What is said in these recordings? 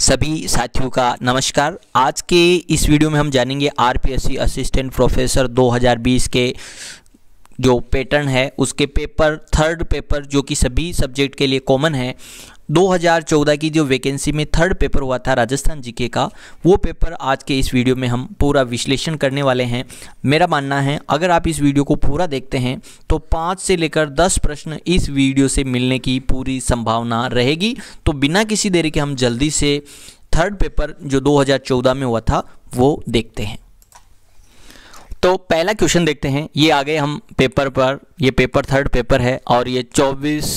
सभी साथियों का नमस्कार आज के इस वीडियो में हम जानेंगे आरपीएससी असिस्टेंट प्रोफेसर 2020 के जो पैटर्न है उसके पेपर थर्ड पेपर जो कि सभी सब्जेक्ट के लिए कॉमन है 2014 की जो वैकेंसी में थर्ड पेपर हुआ था राजस्थान जीके का वो पेपर आज के इस वीडियो में हम पूरा विश्लेषण करने वाले हैं मेरा मानना है अगर आप इस वीडियो को पूरा देखते हैं तो पाँच से लेकर दस प्रश्न इस वीडियो से मिलने की पूरी संभावना रहेगी तो बिना किसी देरी के हम जल्दी से थर्ड पेपर जो 2014 में हुआ था वो देखते हैं तो पहला क्वेश्चन देखते हैं ये आगे हम पेपर पर ये पेपर थर्ड पेपर है और ये चौबीस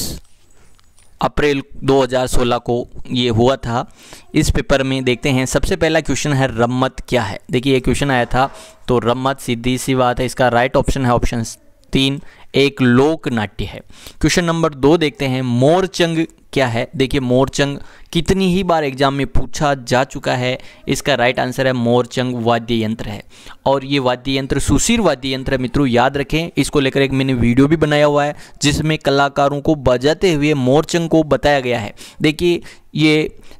अप्रैल 2016 को ये हुआ था इस पेपर में देखते हैं सबसे पहला क्वेश्चन है रम्मत क्या है देखिए ये क्वेश्चन आया था तो रम्मत सीधी सी बात है इसका राइट ऑप्शन है ऑप्शन तीन एक लोक नाट्य है क्वेश्चन नंबर दो देखते हैं मोरचंग क्या है देखिए मोरचंग कितनी ही बार एग्जाम में पूछा जा चुका है इसका राइट आंसर है मोरचंग वाद्य यंत्र है और ये वाद्य यंत्र सुशीर वाद्य यंत्र मित्रों याद रखें इसको लेकर एक मैंने वीडियो भी बनाया हुआ है जिसमें कलाकारों को बजाते हुए मोरचंग को बताया गया है देखिए ये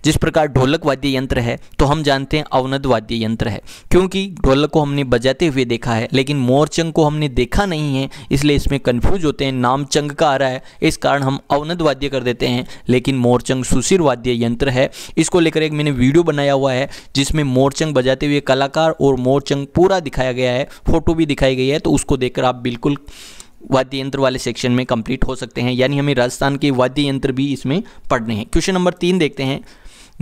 जिस प्रकार ढोलक वाद्य यंत्र है तो हम जानते हैं अवनद वाद्य यंत्र है क्योंकि ढोलक को हमने बजाते हुए देखा है लेकिन मोरचंग को हमने देखा नहीं है इसलिए इसमें कन्फ्यूज होते हैं नाम चंग का आ रहा है इस कारण हम अवनद वाद्य कर देते हैं लेकिन मोरचंग सुशीर वाद्य यंत्र है इसको लेकर एक मैंने वीडियो बनाया हुआ है जिसमें मोरचंग बजाते हुए कलाकार और मोरचंग पूरा दिखाया गया है फोटो भी दिखाई गई है तो उसको देखकर आप बिल्कुल वाद्य यंत्र वाले सेक्शन में कंप्लीट हो सकते हैं यानी हमें राजस्थान के वाद्य यंत्र भी इसमें पढ़ने हैं क्वेश्चन नंबर तीन देखते हैं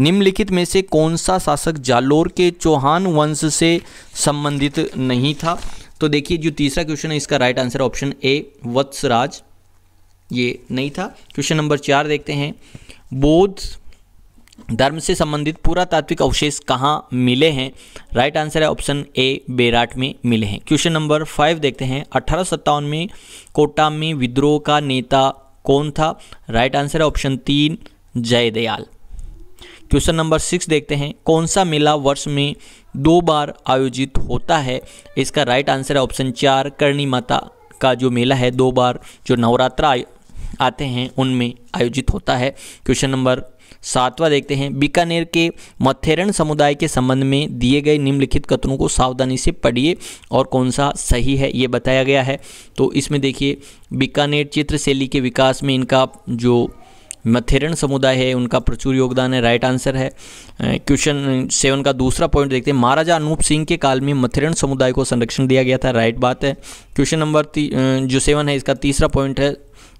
निम्नलिखित में से कौन सा शासक जालोर के चौहान वंश से संबंधित नहीं था तो देखिए जो तीसरा क्वेश्चन है इसका right answer option A Vatsraj ये नहीं था क्वेश्चन नंबर चार देखते हैं बौद्ध धर्म से संबंधित पुरातात्विक अवशेष कहाँ मिले हैं राइट आंसर है ऑप्शन ए बेराट में मिले हैं क्वेश्चन नंबर फाइव देखते हैं अठारह में कोटा में विद्रोह का नेता कौन था राइट आंसर है ऑप्शन तीन जयदयाल क्वेश्चन नंबर सिक्स देखते हैं कौन सा मेला वर्ष में दो बार आयोजित होता है इसका राइट आंसर है ऑप्शन चार करणी माता का जो मेला है दो बार जो नवरात्रा आते हैं उनमें आयोजित होता है क्वेश्चन नंबर सातवां देखते हैं बीकानेर के मथेरन समुदाय के संबंध में दिए गए निम्नलिखित कथनों को सावधानी से पढ़िए और कौन सा सही है ये बताया गया है तो इसमें देखिए बीकानेर चित्रशैली के विकास में इनका जो मथेरन समुदाय है उनका प्रचुर योगदान है राइट आंसर है क्वेश्चन सेवन का दूसरा पॉइंट देखते हैं महाराजा अनूप सिंह के काल में मथेरन समुदाय को संरक्षण दिया गया था राइट बात है क्वेश्चन नंबर जो सेवन है इसका तीसरा पॉइंट है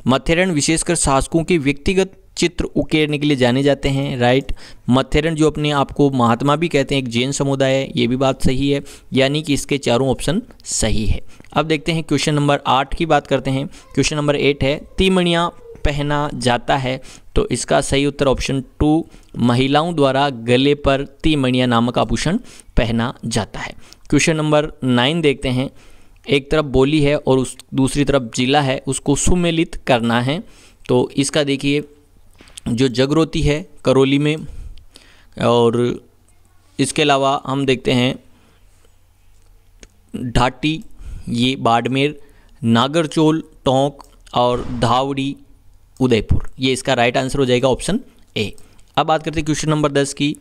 मथेरन विशेषकर शासकों के व्यक्तिगत चित्र उकेरने के लिए जाने जाते हैं राइट मथेरन जो अपने आप को महात्मा भी कहते हैं एक जैन समुदाय है ये भी बात सही है यानी कि इसके चारों ऑप्शन सही है अब देखते हैं क्वेश्चन नंबर आठ की बात करते हैं क्वेश्चन नंबर एट है तीमणिया पहना जाता है तो इसका सही उत्तर ऑप्शन टू महिलाओं द्वारा गले पर तीमणिया नामक आभूषण पहना जाता है क्वेश्चन नंबर नाइन देखते हैं एक तरफ बोली है और उस दूसरी तरफ जिला है उसको सुमेलित करना है तो इसका देखिए जो जगरोती है करौली में और इसके अलावा हम देखते हैं ढाटी ये बाड़मेर नागरचोल टोंक और धावड़ी उदयपुर ये इसका राइट आंसर हो जाएगा ऑप्शन ए अब बात करते हैं क्वेश्चन नंबर दस की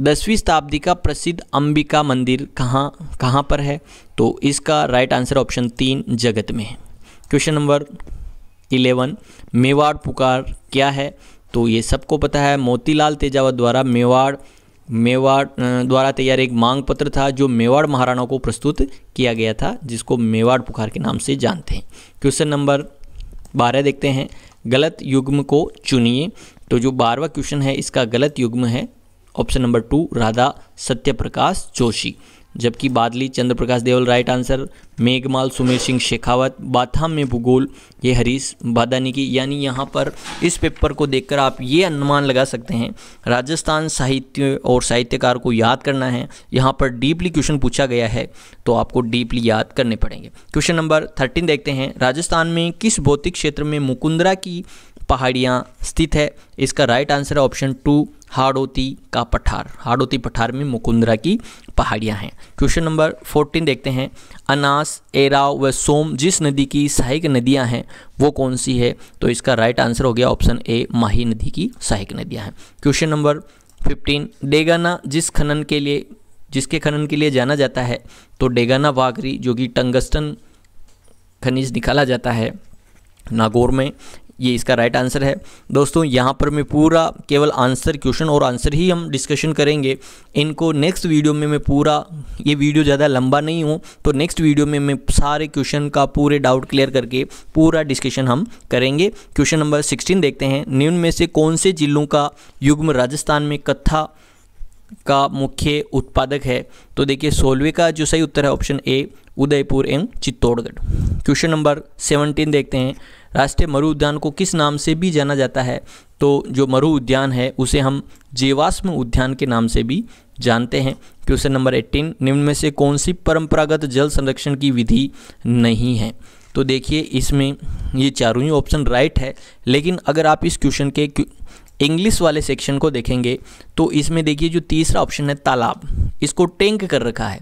दसवीं शताब्दी का प्रसिद्ध अंबिका मंदिर कहाँ कहाँ पर है तो इसका राइट आंसर ऑप्शन तीन जगत में है क्वेश्चन नंबर इलेवन मेवाड़ पुकार क्या है तो ये सबको पता है मोतीलाल तेजावत द्वारा मेवाड़ मेवाड़ द्वारा तैयार एक मांग पत्र था जो मेवाड़ महाराणा को प्रस्तुत किया गया था जिसको मेवाड़ पुकार के नाम से जानते हैं क्वेश्चन नंबर बारह देखते हैं गलत युग्म को चुनिए तो जो बारहवा क्वेश्चन है इसका गलत युग्म है option number two Radha Satyaprakash Joshi जबकि बादली चंद्र प्रकाश देवल राइट आंसर मेघमाल सुमेर सिंह शेखावत बाथाम में भूगोल ये हरीश बादानी की यानी यहाँ पर इस पेपर को देखकर आप ये अनुमान लगा सकते हैं राजस्थान साहित्य और साहित्यकार को याद करना है यहाँ पर डीपली क्वेश्चन पूछा गया है तो आपको डीपली याद करने पड़ेंगे क्वेश्चन नंबर थर्टीन देखते हैं राजस्थान में किस भौतिक क्षेत्र में मुकुंदरा की पहाड़ियाँ स्थित है इसका राइट आंसर है ऑप्शन टू हाड़ोती का पठार हाड़ोती पठार में मुकुंदरा की पहाड़ियाँ हैं क्वेश्चन नंबर फोर्टीन देखते हैं अनास एराव व सोम जिस नदी की सहायक नदियाँ हैं वो कौन सी है तो इसका राइट आंसर हो गया ऑप्शन ए माही नदी की सहायक नदियाँ हैं क्वेश्चन नंबर फिफ्टीन डेगाना जिस खनन के लिए जिसके खनन के लिए जाना जाता है तो डेगाना वागरी जो कि टंगस्टन खनिज निकाला जाता है नागौर में ये इसका राइट आंसर है दोस्तों यहाँ पर मैं पूरा केवल आंसर क्वेश्चन और आंसर ही हम डिस्कशन करेंगे इनको नेक्स्ट वीडियो में मैं पूरा ये वीडियो ज़्यादा लंबा नहीं हूँ तो नेक्स्ट वीडियो में मैं सारे क्वेश्चन का पूरे डाउट क्लियर करके पूरा डिस्कशन हम करेंगे क्वेश्चन नंबर सिक्सटीन देखते हैं निम्न में से कौन से जिलों का युग्म राजस्थान में कत्था का मुख्य उत्पादक है तो देखिए सोलवे का जो सही उत्तर है ऑप्शन ए उदयपुर एवं चित्तौड़गढ़ क्वेश्चन नंबर सेवनटीन देखते हैं राष्ट्रीय मरु उद्यान को किस नाम से भी जाना जाता है तो जो मरु उद्यान है उसे हम जीवाश्म उद्यान के नाम से भी जानते हैं क्वेश्चन नंबर एट्टीन निम्न में से कौन सी परंपरागत जल संरक्षण की विधि नहीं है तो देखिए इसमें ये चारों ही ऑप्शन राइट है लेकिन अगर आप इस क्वेश्चन के इंग्लिश वाले सेक्शन को देखेंगे तो इसमें देखिए जो तीसरा ऑप्शन है तालाब इसको टैंक कर रखा है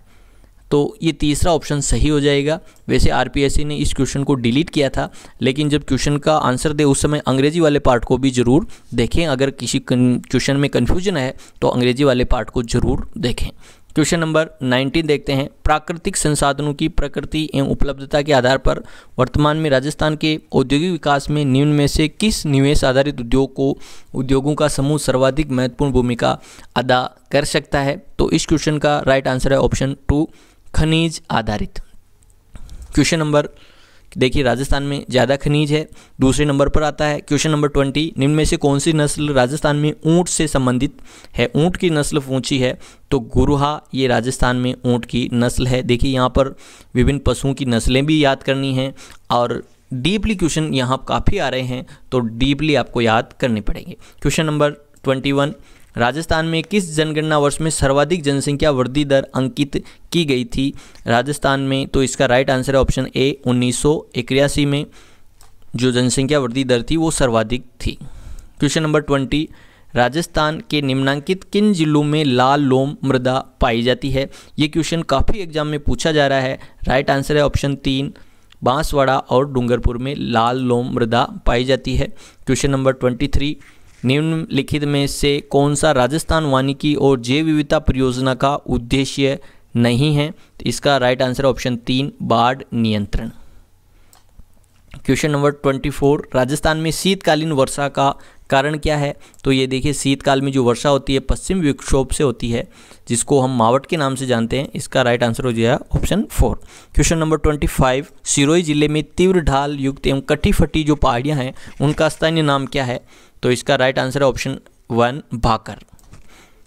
तो ये तीसरा ऑप्शन सही हो जाएगा वैसे आरपीएससी ने इस क्वेश्चन को डिलीट किया था लेकिन जब क्वेश्चन का आंसर दे उस समय अंग्रेजी वाले पार्ट को भी ज़रूर देखें अगर किसी क्वेश्चन में कन्फ्यूजन है तो अंग्रेजी वाले पार्ट को ज़रूर देखें क्वेश्चन नंबर 19 देखते हैं प्राकृतिक संसाधनों की प्रकृति एवं उपलब्धता के आधार पर वर्तमान में राजस्थान के औद्योगिक विकास में निम्न में से किस निवेश आधारित उद्योग को उद्योगों का समूह सर्वाधिक महत्वपूर्ण भूमिका अदा कर सकता है तो इस क्वेश्चन का राइट आंसर है ऑप्शन टू खनिज आधारित क्वेश्चन नंबर देखिए राजस्थान में ज़्यादा खनिज है दूसरे नंबर पर आता है क्वेश्चन नंबर ट्वेंटी निम्न में से कौन सी नस्ल राजस्थान में ऊँट से संबंधित है ऊँट की नस्ल ऊँची है तो गुरुहा ये राजस्थान में ऊँट की नस्ल है देखिए यहाँ पर विभिन्न पशुओं की नस्लें भी याद करनी हैं और डीपली क्वेश्चन यहाँ काफ़ी आ रहे हैं तो डीपली आपको याद करने पड़ेंगे question number twenty one Rajasthan में किस जनगणना वर्ष में सर्वाधिक जनसंख्या वृद्धि दर अंकित की गई थी राजस्थान में तो इसका राइट आंसर है ऑप्शन ए उन्नीस में जो जनसंख्या वृद्धि दर थी वो सर्वाधिक थी क्वेश्चन नंबर ट्वेंटी राजस्थान के निम्नांकित किन जिलों में लाल लोम मृदा पाई जाती है ये क्वेश्चन काफ़ी एग्जाम में पूछा जा रहा है राइट आंसर है ऑप्शन तीन बांसवाड़ा और डूंगरपुर में लाल लोम मृदा पाई जाती है क्वेश्चन नंबर ट्वेंटी थ्री निम्नलिखित में से कौन सा राजस्थान वानिकी और जैव विविधता परियोजना का उद्देश्य नहीं है तो इसका राइट आंसर ऑप्शन तीन बाढ़ नियंत्रण question number twenty four Rajasthan में शीतकालीन वर्षा का कारण क्या है तो ये देखिए शीतकाल में जो वर्षा होती है पश्चिम विक्षोभ से होती है जिसको हम मावट के नाम से जानते हैं इसका राइट आंसर हो जाएगा option four question number twenty five Sirohi जिले में तीव्र ढाल युक्त एवं कटी फटी जो पहाड़ियाँ हैं उनका स्थानीय नाम क्या है तो इसका राइट आंसर है ऑप्शन वन भाकर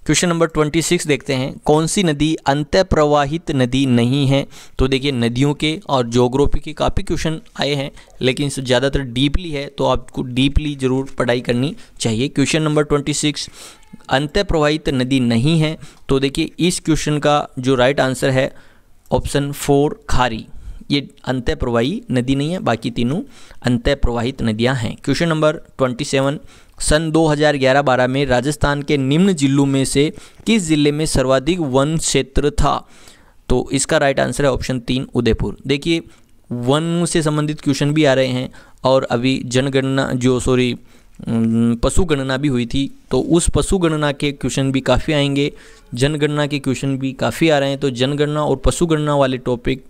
क्वेश्चन नंबर ट्वेंटी सिक्स देखते हैं कौन सी नदी अंत प्रवाहित नदी नहीं है तो देखिए नदियों के और जोग्राफी के काफ़ी क्वेश्चन आए हैं लेकिन ज़्यादातर डीपली है तो आपको डीपली ज़रूर पढ़ाई करनी चाहिए क्वेश्चन नंबर ट्वेंटी सिक्स अंत प्रवाहित नदी नहीं है तो देखिए इस क्वेश्चन का जो राइट आंसर है ऑप्शन फोर खारी ये अंत प्रवाही नदी नहीं है बाकी तीनों अंत प्रवाहित नदियाँ हैं क्वेश्चन नंबर ट्वेंटी सेवन सन 2011-12 में राजस्थान के निम्न जिलों में से किस जिले में सर्वाधिक वन क्षेत्र था तो इसका राइट आंसर है ऑप्शन तीन उदयपुर देखिए वन से संबंधित क्वेश्चन भी आ रहे हैं और अभी जनगणना जो सॉरी पशु गणना भी हुई थी तो उस पशु गणना के क्वेश्चन भी काफ़ी आएंगे जनगणना के क्वेश्चन भी काफ़ी आ रहे हैं तो जनगणना और पशु गणना वाले टॉपिक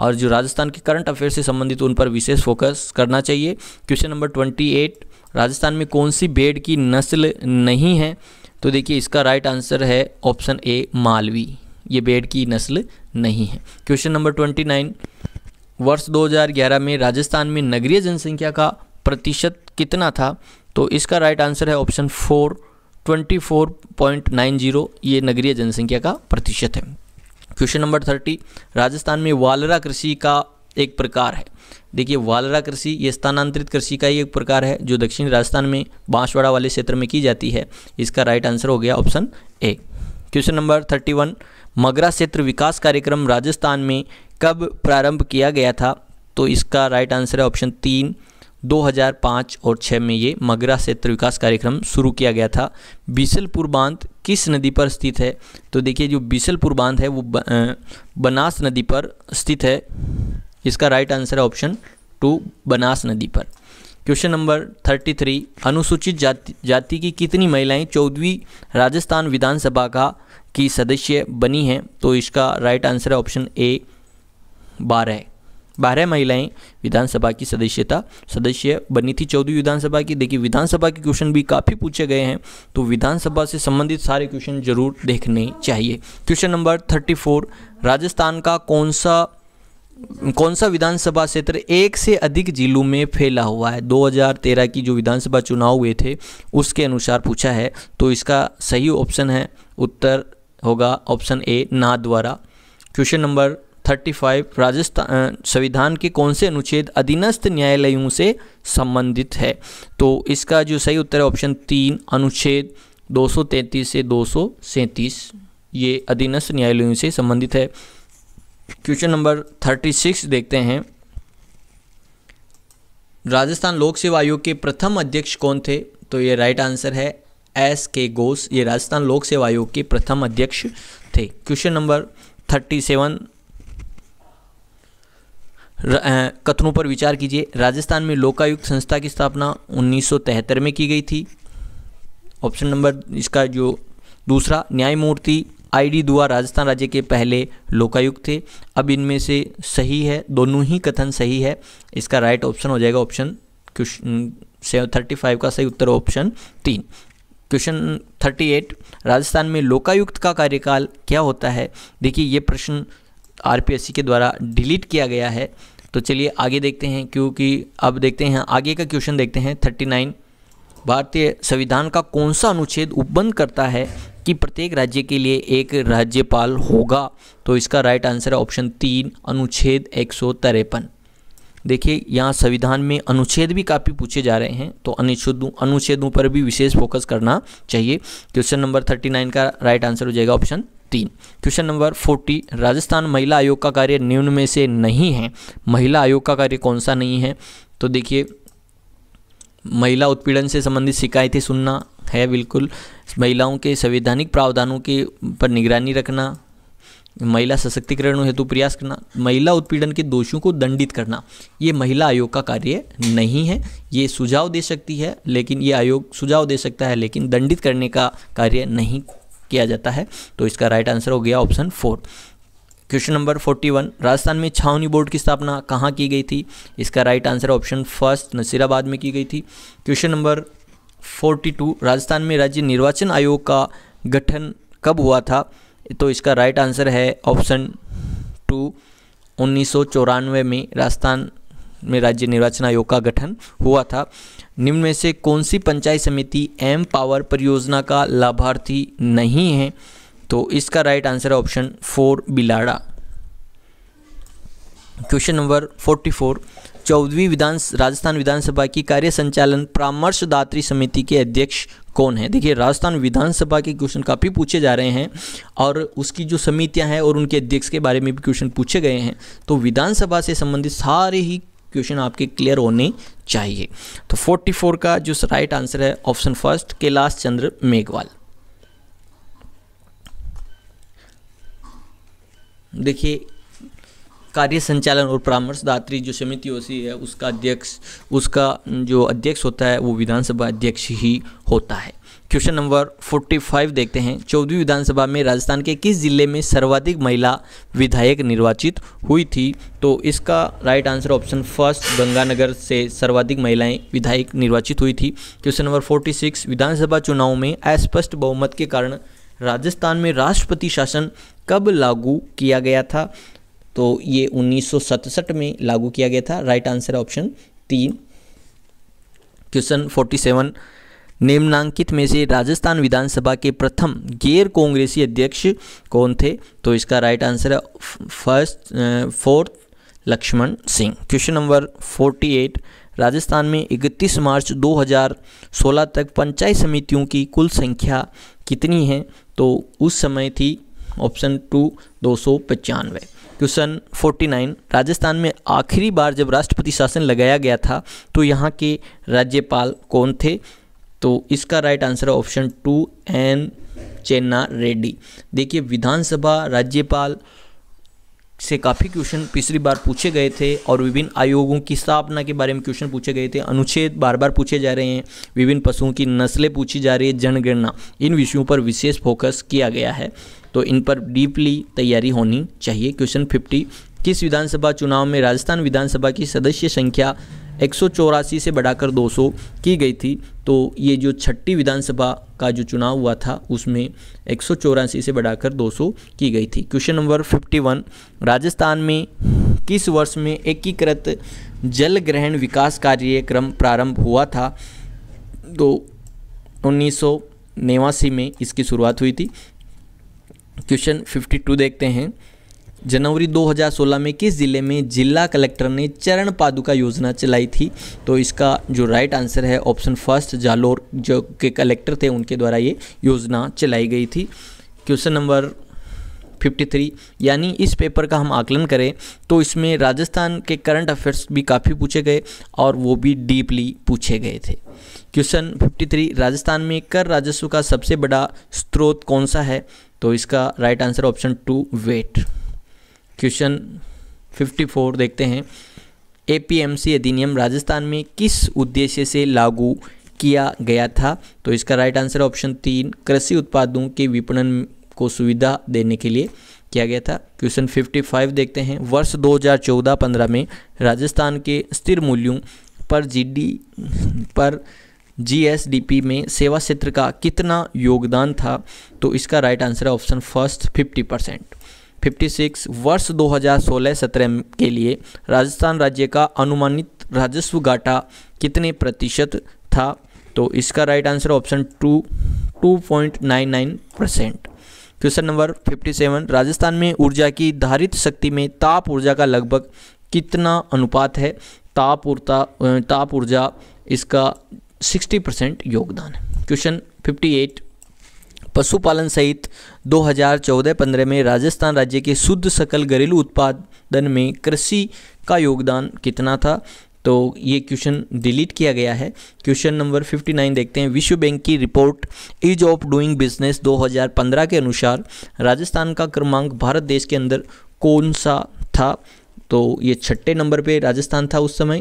और जो राजस्थान के करंट अफेयर से संबंधित उन पर विशेष फोकस करना चाहिए question number twenty eight Rajasthan में कौन सी भेड़ की नस्ल नहीं है तो देखिए इसका राइट आंसर है ऑप्शन ए मालवी ये बेड की नस्ल नहीं है क्वेश्चन नंबर ट्वेंटी नाइन वर्ष 2011 में राजस्थान में नगरीय जनसंख्या का प्रतिशत कितना था तो इसका राइट आंसर है ऑप्शन फोर 24.90 ये नगरीय जनसंख्या का प्रतिशत है क्वेश्चन नंबर थर्टी राजस्थान में वालरा कृषि का एक प्रकार है देखिए वालरा कृषि ये स्थानांतरित कृषि का ही एक प्रकार है जो दक्षिण राजस्थान में बांसवाड़ा वाले क्षेत्र में की जाती है इसका राइट आंसर हो गया option A question number thirty one Magra क्षेत्र विकास कार्यक्रम राजस्थान में कब प्रारंभ किया गया था तो इसका राइट आंसर है ऑप्शन तीन 2005 और 6 में ये मगरा क्षेत्र विकास कार्यक्रम शुरू किया गया था बिसलपुर बांध किस नदी पर स्थित है तो देखिए जो बिसलपुर बांध है वो बनास नदी पर स्थित है इसका राइट आंसर है ऑप्शन टू बनास नदी पर क्वेश्चन नंबर 33 अनुसूचित जाति जाति की कितनी महिलाएं चौदहवीं राजस्थान विधानसभा का की सदस्य बनी हैं तो इसका राइट आंसर है ऑप्शन ए बारह बारह महिलाएं विधानसभा की सदस्यता सदस्य बनी थी चौदह विधानसभा की देखिए विधानसभा के क्वेश्चन भी काफ़ी पूछे गए हैं तो विधानसभा से संबंधित सारे क्वेश्चन जरूर देखने चाहिए question number thirty four Rajasthan का कौन सा कौन सा विधानसभा क्षेत्र एक से अधिक जिलों में फैला हुआ है 2013 की जो विधानसभा चुनाव हुए थे उसके अनुसार पूछा है तो इसका सही ऑप्शन है उत्तर होगा ऑप्शन ए ना द्वारा क्वेश्चन नंबर 35 राजस्थान संविधान के कौन से अनुच्छेद अधीनस्थ न्यायालयों से संबंधित है तो इसका जो सही उत्तर है ऑप्शन तीन अनुच्छेद 233 से दो ये अधीनस्थ न्यायालयों से संबंधित है क्वेश्चन नंबर 36 देखते हैं राजस्थान लोक सेवा आयोग के प्रथम अध्यक्ष कौन थे तो ये राइट आंसर है एस के घोष ये राजस्थान लोक सेवा आयोग के प्रथम अध्यक्ष थे क्वेश्चन नंबर थर्टी सेवन कथनों पर विचार कीजिए राजस्थान में लोकायुक्त संस्था की स्थापना उन्नीस में की गई थी ऑप्शन नंबर इसका जो दूसरा न्यायमूर्ति आईडी दुआ राजस्थान राज्य के पहले लोकायुक्त थे अब इनमें से सही है दोनों ही कथन सही है इसका राइट ऑप्शन हो जाएगा ऑप्शन क्वेश्चन थर्टी फाइव का सही उत्तर ऑप्शन तीन क्वेश्चन थर्टी एट राजस्थान में लोकायुक्त का कार्यकाल क्या होता है देखिए ये प्रश्न आरपीएससी के द्वारा डिलीट किया गया है तो चलिए आगे देखते हैं क्योंकि अब देखते हैं आगे का क्वेश्चन देखते हैं थर्टी नाइन भारतीय संविधान का कौन सा अनुच्छेद उपबंध करता है कि प्रत्येक राज्य के लिए एक राज्यपाल होगा तो इसका राइट आंसर है ऑप्शन तीन अनुच्छेद एक सौ तिरपन देखिए यहाँ संविधान में अनुच्छेद भी काफ़ी पूछे जा रहे हैं तो अनुच्छेदों अनुच्छेदों पर भी विशेष फोकस करना चाहिए क्वेश्चन नंबर थर्टी नाइन का राइट आंसर हो जाएगा ऑप्शन तीन क्वेश्चन नंबर फोर्टी राजस्थान महिला आयोग का कार्य निम्न में से नहीं है महिला आयोग का कार्य कौन सा नहीं है तो देखिए महिला उत्पीड़न से संबंधित शिकायतें सुनना है बिल्कुल महिलाओं के संवैधानिक प्रावधानों के पर निगरानी रखना महिला सशक्तिकरण हेतु प्रयास करना महिला उत्पीड़न के दोषियों को दंडित करना ये महिला आयोग का कार्य नहीं है ये सुझाव दे सकती है लेकिन ये आयोग सुझाव दे सकता है लेकिन दंडित करने का कार्य नहीं किया जाता है तो इसका राइट आंसर हो गया option four question number forty one Rajasthan में छावनी बोर्ड की स्थापना कहाँ की गई थी इसका right answer option first Nasirabad में की गई थी question number forty two Rajasthan में राज्य निर्वाचन आयोग का गठन कब हुआ था तो इसका राइट आंसर है ऑप्शन टू उन्नीस में राजस्थान में राज्य निर्वाचन आयोग का गठन हुआ था निम्न में से कौन सी पंचायत समिति एम पावर परियोजना का लाभार्थी नहीं है तो इसका right answer option four Bilara question number forty four चौदहवीं विधान राजस्थान विधानसभा की कार्य संचालन परामर्शदात्री समिति के अध्यक्ष कौन है देखिए राजस्थान विधानसभा के क्वेश्चन काफ़ी पूछे जा रहे हैं और उसकी जो समितियां हैं और उनके अध्यक्ष के बारे में भी क्वेश्चन पूछे गए हैं तो विधानसभा से संबंधित सारे ही क्वेश्चन आपके क्लियर होने चाहिए तो 44 का जो राइट आंसर है ऑप्शन फर्स्ट कैलाश चंद्र मेघवाल देखिए कार्य संचालन और परामर्शदात्री जो समिति होती है उसका अध्यक्ष उसका जो अध्यक्ष होता है वो विधानसभा अध्यक्ष ही होता है क्वेश्चन नंबर 45 देखते हैं चौदहवीं विधानसभा में राजस्थान के किस जिले में सर्वाधिक महिला विधायक निर्वाचित हुई थी तो इसका right answer option first Ganganagar से सर्वाधिक महिलाएं विधायक निर्वाचित हुई थी क्वेश्चन नंबर 46 विधानसभा चुनाव में अस्पष्ट बहुमत के कारण राजस्थान में राष्ट्रपति शासन कब लागू किया गया था तो ये उन्नीस में लागू किया गया था राइट आंसर ऑप्शन तीन क्वेश्चन फोर्टी निम्नांकित में से राजस्थान विधानसभा के प्रथम गैर कांग्रेसी अध्यक्ष कौन थे तो इसका राइट आंसर है first fourth Laxman Singh question number 48 Rajasthan में 31 मार्च 2016 तक पंचायत समितियों की कुल संख्या कितनी है तो उस समय थी ऑप्शन टू दो सौ पचानवे क्वेश्चन 49 राजस्थान में आखिरी बार जब राष्ट्रपति शासन लगाया गया था तो यहाँ के राज्यपाल कौन थे तो इसका राइट आंसर है option two N Chenna Reddy देखिए विधानसभा राज्यपाल से काफ़ी क्वेश्चन पिछली बार पूछे गए थे और विभिन्न आयोगों की स्थापना के बारे में क्वेश्चन पूछे गए थे अनुच्छेद बार बार पूछे जा रहे हैं विभिन्न पशुओं की नस्लें पूछी जा रही है जनगणना इन विषयों पर विशेष फोकस किया गया है तो इन पर डीपली तैयारी होनी चाहिए क्वेश्चन फिफ्टी किस विधानसभा चुनाव में राजस्थान विधानसभा की सदस्य संख्या एक से बढ़ाकर 200 की गई थी तो ये जो छठी विधानसभा का जो चुनाव हुआ था उसमें एक से बढ़ाकर 200 की गई थी क्वेश्चन नंबर 51 राजस्थान में किस वर्ष में एकीकृत जल ग्रहण विकास कार्यक्रम प्रारंभ हुआ था तो उन्नीस में इसकी शुरुआत हुई थी क्वेश्चन 52 देखते हैं जनवरी 2016 में किस ज़िले में जिला कलेक्टर ने चरण पादुका योजना चलाई थी तो इसका जो राइट आंसर है ऑप्शन फर्स्ट जालोर जो के कलेक्टर थे उनके द्वारा ये योजना चलाई गई थी क्वेश्चन नंबर 53 यानी इस पेपर का हम आकलन करें तो इसमें राजस्थान के करंट अफेयर्स भी काफ़ी पूछे गए और वो भी डीपली पूछे गए थे क्वेश्चन 53 राजस्थान में कर राजस्व का सबसे बड़ा स्रोत कौन सा है तो इसका राइट आंसर ऑप्शन टू वेट क्वेश्चन 54 देखते हैं एपीएमसी अधिनियम राजस्थान में किस उद्देश्य से लागू किया गया था तो इसका राइट आंसर ऑप्शन तीन कृषि उत्पादों के विपणन को सुविधा देने के लिए किया गया था क्वेश्चन 55 देखते हैं वर्ष 2014-15 में राजस्थान के स्थिर मूल्यों पर जीडी पर जीएसडीपी में सेवा क्षेत्र का कितना योगदान था तो इसका राइट आंसर है ऑप्शन फर्स्ट 50 परसेंट 56 वर्ष 2016-17 के लिए राजस्थान राज्य का अनुमानित राजस्व घाटा कितने प्रतिशत था तो इसका right answer option two 2.99 percent question number 57 Rajasthan में ऊर्जा की धारित शक्ति में ताप ऊर्जा का लगभग कितना अनुपात है ताप ऊर्जा ताप ऊर्जा इसका 60 परसेंट योगदान है क्वेश्चन 58 पशुपालन सहित 2014-15 में राजस्थान राज्य के शुद्ध सकल घरेलू उत्पादन में कृषि का योगदान कितना था तो ये क्वेश्चन डिलीट किया गया है क्वेश्चन नंबर 59 देखते हैं विश्व बैंक की report ease of doing business 2015 के अनुसार राजस्थान का क्रमांक भारत देश के अंदर कौन सा था तो ये छठे नंबर पे राजस्थान था उस समय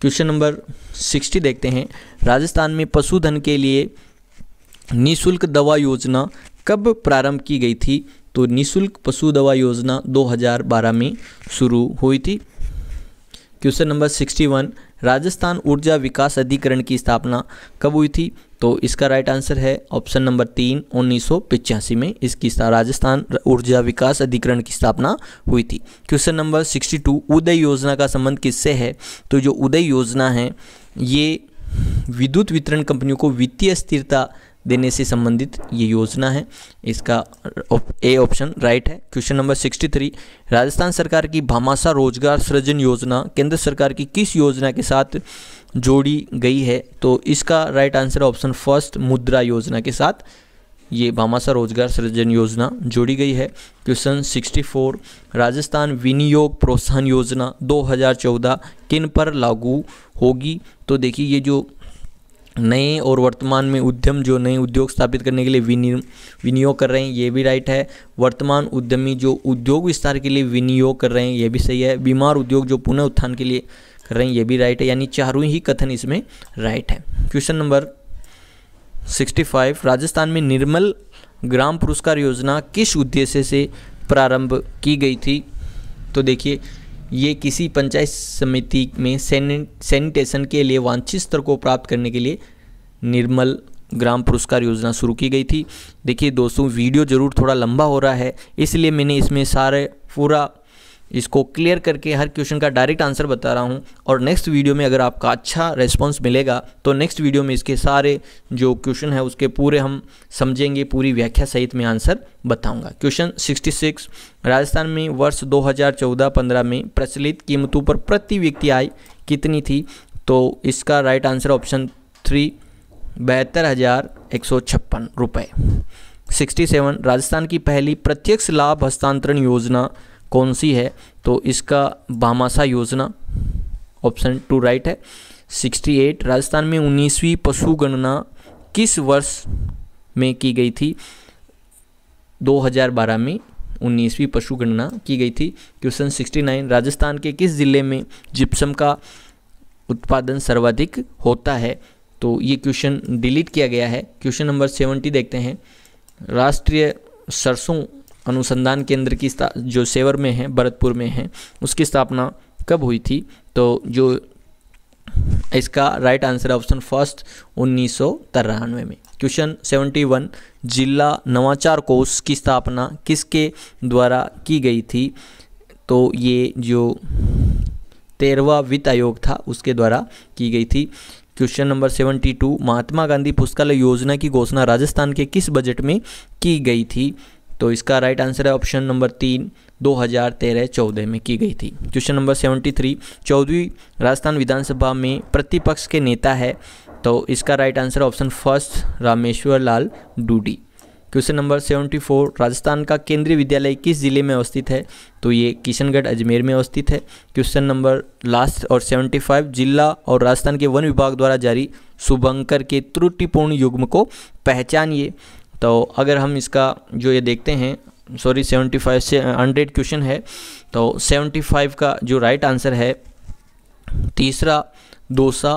क्वेश्चन नंबर 60 देखते हैं राजस्थान में पशुधन के लिए निशुल्क दवा योजना कब प्रारंभ की गई थी तो निशुल्क पशु दवा योजना 2012 में शुरू हुई थी क्वेश्चन नंबर 61 राजस्थान ऊर्जा विकास अधिकरण की स्थापना कब हुई थी तो इसका राइट आंसर है ऑप्शन नंबर तीन उन्नीस में इसकी राजस्थान ऊर्जा विकास अधिकरण की स्थापना हुई थी क्वेश्चन नंबर 62 उदय योजना का संबंध किससे है तो जो उदय योजना है ये विद्युत वितरण कंपनियों को वित्तीय स्थिरता देने से संबंधित ये योजना है इसका ए ऑप्शन राइट है question number sixty three Rajasthan सरकार की भामाशा रोजगार सृजन योजना केंद्र सरकार की किस योजना के साथ जोड़ी गई है तो इसका राइट आंसर ऑप्शन फर्स्ट मुद्रा योजना के साथ ये भामाशा रोजगार सृजन योजना जोड़ी गई है क्वेश्चन 64 राजस्थान विनियोग प्रोत्साहन योजना 2014 किन पर लागू होगी तो देखिए ये जो नए और वर्तमान में उद्यम जो नए उद्योग स्थापित करने के लिए विनियोग कर रहे हैं ये भी राइट है वर्तमान उद्यमी जो उद्योग विस्तार के लिए विनियोग कर रहे हैं ये भी सही है बीमार उद्योग जो पुनः उत्थान के लिए कर रहे हैं ये भी राइट है यानी चारों ही कथन इसमें राइट है क्वेश्चन नंबर 65 राजस्थान में निर्मल ग्राम पुरस्कार योजना किस उद्देश्य से प्रारंभ की गई थी तो देखिए ये किसी पंचायत समिति में सैनिटेशन के लिए वांछित स्तर को प्राप्त करने के लिए निर्मल ग्राम पुरस्कार योजना शुरू की गई थी देखिए दोस्तों वीडियो ज़रूर थोड़ा लंबा हो रहा है इसलिए मैंने इसमें सारे पूरा इसको क्लियर करके हर क्वेश्चन का डायरेक्ट आंसर बता रहा हूँ और नेक्स्ट वीडियो में अगर आपका अच्छा रेस्पॉन्स मिलेगा तो नेक्स्ट वीडियो में इसके सारे जो क्वेश्चन है उसके पूरे हम समझेंगे पूरी व्याख्या सहित में आंसर बताऊंगा क्वेश्चन 66 राजस्थान में वर्ष 2014-15 में प्रचलित कीमतों पर प्रति व्यक्ति आय कितनी थी तो इसका राइट आंसर ऑप्शन थ्री बहत्तर हज़ार एक सौ छप्पन रुपये सिक्सटी सेवन राजस्थान की पहली प्रत्यक्ष लाभ हस्तांतरण योजना कौन सी है तो इसका बामासा योजना ऑप्शन टू राइट है 68 राजस्थान में उन्नीसवीं पशु गणना किस वर्ष में की गई थी 2012 में उन्नीसवीं पशु गणना की गई थी क्वेश्चन 69 राजस्थान के किस ज़िले में जिप्सम का उत्पादन सर्वाधिक होता है तो ये क्वेश्चन डिलीट किया गया है क्वेश्चन नंबर सेवेंटी देखते हैं राष्ट्रीय सरसों अनुसंधान केंद्र की जो सेवर में है भरतपुर में है उसकी स्थापना कब हुई थी तो जो इसका राइट आंसर ऑप्शन फर्स्ट उन्नीस में क्वेश्चन 71 जिला नवाचार कोष की स्थापना किसके द्वारा की गई थी तो ये जो तेरहवा वित्त आयोग था उसके द्वारा की गई थी क्वेश्चन नंबर 72 महात्मा गांधी पुस्तकालय योजना की घोषणा राजस्थान के किस बजट में की गई थी तो इसका राइट आंसर है ऑप्शन नंबर तीन दो हज़ार तेरह चौदह में की गई थी क्वेश्चन नंबर सेवेंटी थ्री चौदहवीं राजस्थान विधानसभा में प्रतिपक्ष के नेता है तो इसका right answer option first Rameshwar Lal Dudi question number seventy four Rajasthan का केंद्रीय विद्यालय किस जिले में अवस्थित है तो ये किशनगढ़ अजमेर में अवस्थित है क्वेश्चन नंबर लास्ट और सेवेंटी फाइव जिला और राजस्थान के वन विभाग द्वारा जारी शुभंकर के त्रुटिपूर्ण युग्म को पहचानिए तो अगर हम इसका जो ये देखते हैं सॉरी 75 से हंड्रेड क्वेश्चन है तो 75 का जो राइट आंसर है तीसरा दोसा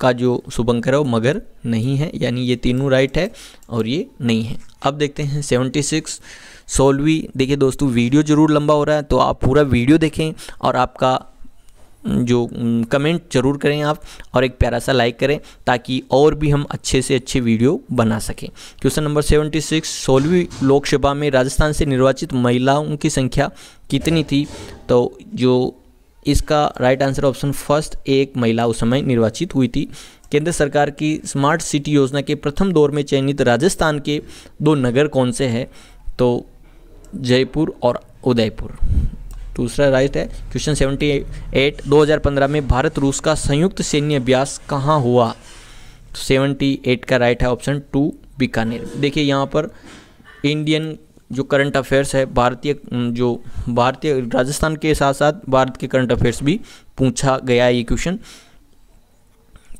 का जो शुभंकर है वो मगर नहीं है यानी ये तीनों राइट है और ये नहीं है अब देखते हैं 76 सोलवी देखिए दोस्तों वीडियो ज़रूर लंबा हो रहा है तो आप पूरा वीडियो देखें और आपका जो कमेंट ज़रूर करें आप और एक प्यारा सा लाइक करें ताकि और भी हम अच्छे से अच्छे वीडियो बना सकें क्वेश्चन नंबर सेवेंटी सिक्स सोलहवीं लोकसभा में राजस्थान से निर्वाचित महिलाओं की संख्या कितनी थी तो जो इसका राइट आंसर ऑप्शन फर्स्ट एक महिला उस समय निर्वाचित हुई थी केंद्र सरकार की स्मार्ट सिटी योजना के प्रथम दौर में चयनित राजस्थान के दो नगर कौन से हैं तो जयपुर और उदयपुर दूसरा राइट है क्वेश्चन सेवेंटी एट दो हज़ार पंद्रह में भारत रूस का संयुक्त सैन्य अभ्यास कहाँ हुआ तो सेवेंटी एट का राइट है ऑप्शन टू बीकानेर देखिए यहाँ पर इंडियन जो करंट अफेयर्स है भारतीय जो भारतीय राजस्थान के साथ साथ भारत के करंट अफेयर्स भी पूछा गया ये क्वेश्चन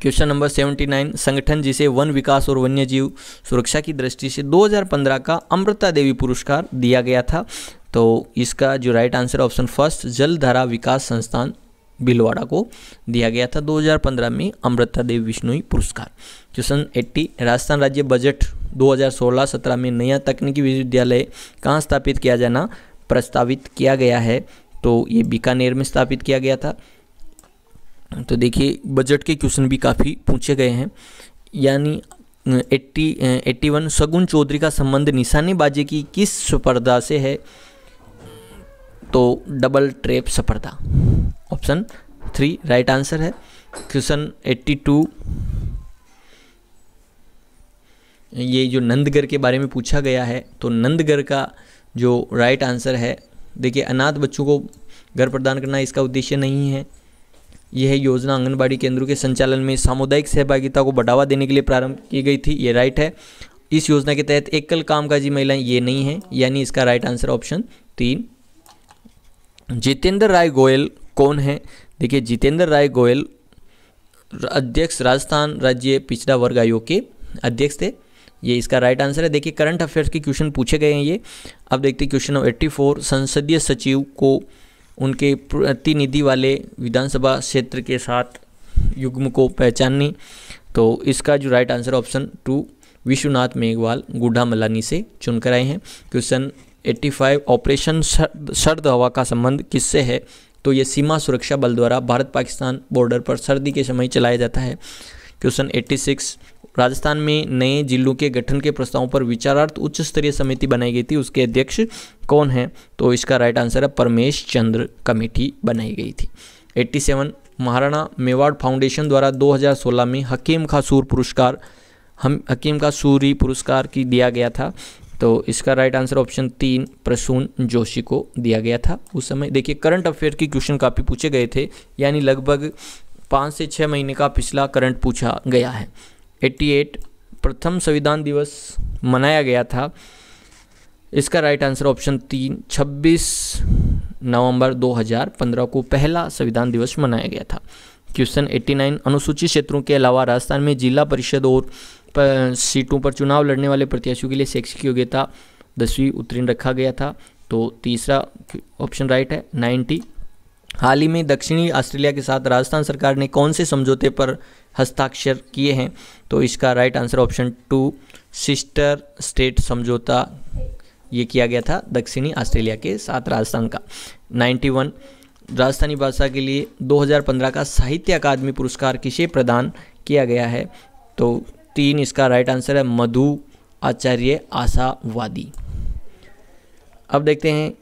क्वेश्चन नंबर 79 संगठन जिसे वन विकास और वन्य जीव सुरक्षा की दृष्टि से 2015 का अमृता देवी पुरस्कार दिया गया था तो इसका जो राइट आंसर ऑप्शन फर्स्ट जलधारा विकास संस्थान भिलवाड़ा को दिया गया था 2015 में अमृता देवी विष्णुई पुरस्कार क्वेश्चन 80 राजस्थान राज्य बजट 2016-17 में नया तकनीकी विश्वविद्यालय कहाँ स्थापित किया जाना प्रस्तावित किया गया है तो ये बीकानेर में स्थापित किया गया था तो देखिए बजट के क्वेश्चन भी काफ़ी पूछे गए हैं यानी एट्टी एट्टी वन सगुन चौधरी का संबंध निशानेबाजी की किस स्पर्धा से है तो डबल ट्रेप स्पर्धा ऑप्शन थ्री राइट आंसर है क्वेश्चन एट्टी टू ये जो नंदगढ़ के बारे में पूछा गया है तो नंदगढ़ का जो राइट आंसर है देखिए अनाथ बच्चों को घर प्रदान करना इसका उद्देश्य नहीं है यह योजना आंगनबाड़ी केंद्रों के संचालन में सामुदायिक सहभागिता को बढ़ावा देने के लिए प्रारंभ की गई थी ये राइट है इस योजना के तहत एकल कामकाजी महिलाएं ये नहीं है यानी इसका राइट आंसर ऑप्शन तीन जितेंद्र राय गोयल कौन है देखिए जितेंद्र राय गोयल अध्यक्ष राजस्थान राज्य पिछड़ा वर्ग आयोग के अध्यक्ष थे ये इसका राइट आंसर है देखिए करंट अफेयर्स के क्वेश्चन पूछे गए हैं ये अब देखते हैं क्वेश्चन नंबर एट्टी फोर संसदीय सचिव को उनके प्रतिनिधि वाले विधानसभा क्षेत्र के साथ युग्म को पहचानने तो इसका जो right answer option two Vishwanath Meghwal Gudha Malani से चुनकर आए हैं क्वेश्चन 85 ऑपरेशन सर्द हवा का संबंध किससे है तो ये सीमा सुरक्षा बल द्वारा भारत पाकिस्तान बॉर्डर पर सर्दी के समय चलाया जाता है क्वेश्चन 86 राजस्थान में नए जिलों के गठन के प्रस्तावों पर विचारार्थ उच्च स्तरीय समिति बनाई गई थी उसके अध्यक्ष कौन है तो इसका राइट आंसर है परमेश चंद्र कमेटी बनाई गई थी 87 महाराणा मेवाड़ फाउंडेशन द्वारा 2016 में हकीम खासूर पुरस्कार हम हकीम का सूरी पुरस्कार की दिया गया था तो इसका राइट आंसर ऑप्शन तीन प्रसून जोशी को दिया गया था उस समय देखिए करंट अफेयर के क्वेश्चन काफ़ी पूछे गए थे यानी लगभग पाँच से छः महीने का पिछला करंट पूछा गया है 88 प्रथम संविधान दिवस मनाया गया था इसका राइट आंसर ऑप्शन तीन 26 नवंबर 2015 को पहला संविधान दिवस मनाया गया था क्वेश्चन 89 अनुसूचित क्षेत्रों के अलावा राजस्थान में जिला परिषद और पर सीटों पर चुनाव लड़ने वाले प्रत्याशियों के लिए शैक्षिक योग्यता दसवीं उत्तीर्ण रखा गया था तो तीसरा ऑप्शन राइट है नाइन्टी हाल ही में दक्षिणी ऑस्ट्रेलिया के साथ राजस्थान सरकार ने कौन से समझौते पर हस्ताक्षर किए हैं तो इसका right answer option two sister state समझौता ये किया गया था दक्षिणी ऑस्ट्रेलिया के साथ राजस्थान का 91 राजस्थानी भाषा के लिए 2015 का साहित्य अकादमी पुरस्कार किसे प्रदान किया गया है तो तीन इसका राइट आंसर है मधु आचार्य आशावादी अब देखते हैं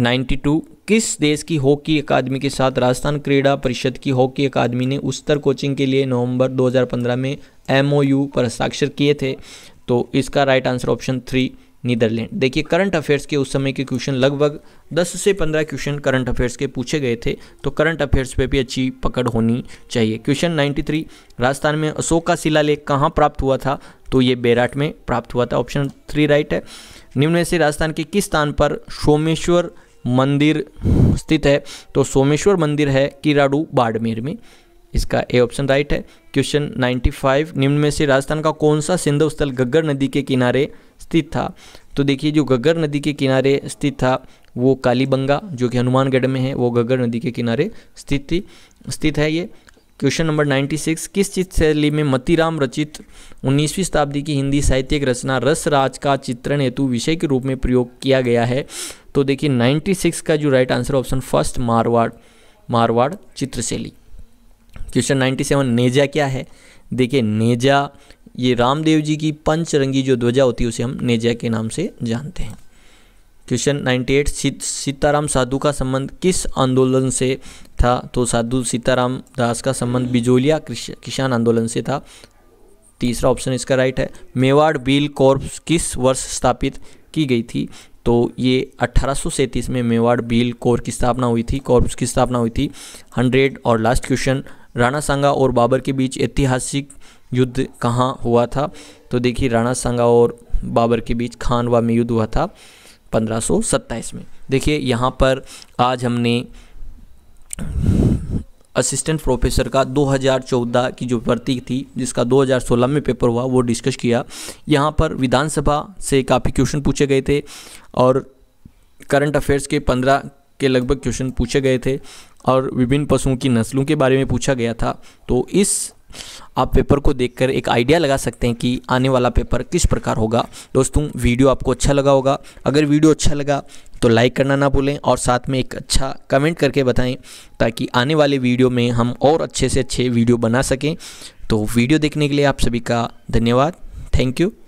92 किस देश की हॉकी अकादमी के साथ राजस्थान क्रीड़ा परिषद की हॉकी अकादमी ने उत्तर कोचिंग के लिए नवंबर 2015 में एमओयू पर हस्ताक्षर किए थे तो इसका right answer option three Netherland देखिए करंट अफेयर्स के उस समय के क्वेश्चन लगभग 10 से 15 क्वेश्चन करंट अफेयर्स के पूछे गए थे तो करंट अफेयर्स पे भी अच्छी पकड़ होनी चाहिए क्वेश्चन 93 राजस्थान में अशोक का शिलालेख कहाँ प्राप्त हुआ था तो ये बेराट में प्राप्त हुआ था ऑप्शन थ्री राइट है निम्न में से राजस्थान के किस स्थान पर सोमेश्वर मंदिर स्थित है तो सोमेश्वर मंदिर है किराडू बाड़मेर में इसका ए ऑप्शन राइट है क्वेश्चन नाइन्टी फाइव निम्न में से राजस्थान का कौन सा सिंधु स्थल गग्गर नदी के किनारे स्थित था तो देखिए जो गग्गर नदी के किनारे स्थित था वो कालीबंगा जो कि हनुमानगढ़ में है वो गग्गर नदी के किनारे स्थित थी स्थित है ये क्वेश्चन नंबर 96 किस चित्र शैली में मतीराम रचित 19वीं शताब्दी की हिंदी साहित्यिक रचना रसराज का चित्रण हेतु विषय के रूप में प्रयोग किया गया है तो देखिए 96 का जो right answer option first Marwar Marwar चित्रशैली क्वेश्चन 97 नेजा क्या है देखिए नेजा ये रामदेव जी की पंचरंगी जो ध्वजा होती है उसे हम नेजा के नाम से जानते हैं क्वेश्चन 98 सीताराम साधु का संबंध किस आंदोलन से था तो साधु सीताराम दास का संबंध बिजोलिया किसान आंदोलन से था तीसरा ऑप्शन इसका राइट है मेवाड़ बिल कॉर्प्स किस वर्ष स्थापित की गई थी तो ये अट्ठारह में मेवाड़ बिल कोर की स्थापना हुई थी कॉर्प्स की स्थापना हुई थी हंड्रेड और लास्ट क्वेश्चन राणा सांगा और बाबर के बीच ऐतिहासिक युद्ध कहाँ हुआ था तो देखिए राणा सांगा और बाबर के बीच खानवा में युद्ध हुआ था 1527 में देखिए यहाँ पर आज हमने असिस्टेंट प्रोफेसर का 2014 की जो भर्ती थी जिसका 2016 में पेपर हुआ वो डिस्कस किया यहाँ पर विधानसभा से काफ़ी क्वेश्चन पूछे गए थे और करंट अफेयर्स के 15 के लगभग क्वेश्चन पूछे गए थे और विभिन्न पशुओं की नस्लों के बारे में पूछा गया था तो इस आप पेपर को देखकर एक आइडिया लगा सकते हैं कि आने वाला पेपर किस प्रकार होगा दोस्तों वीडियो आपको अच्छा लगा होगा अगर वीडियो अच्छा लगा तो लाइक करना ना भूलें और साथ में एक अच्छा कमेंट करके बताएं ताकि आने वाले वीडियो में हम और अच्छे से अच्छे वीडियो बना सकें तो वीडियो देखने के लिए आप सभी का धन्यवाद थैंक यू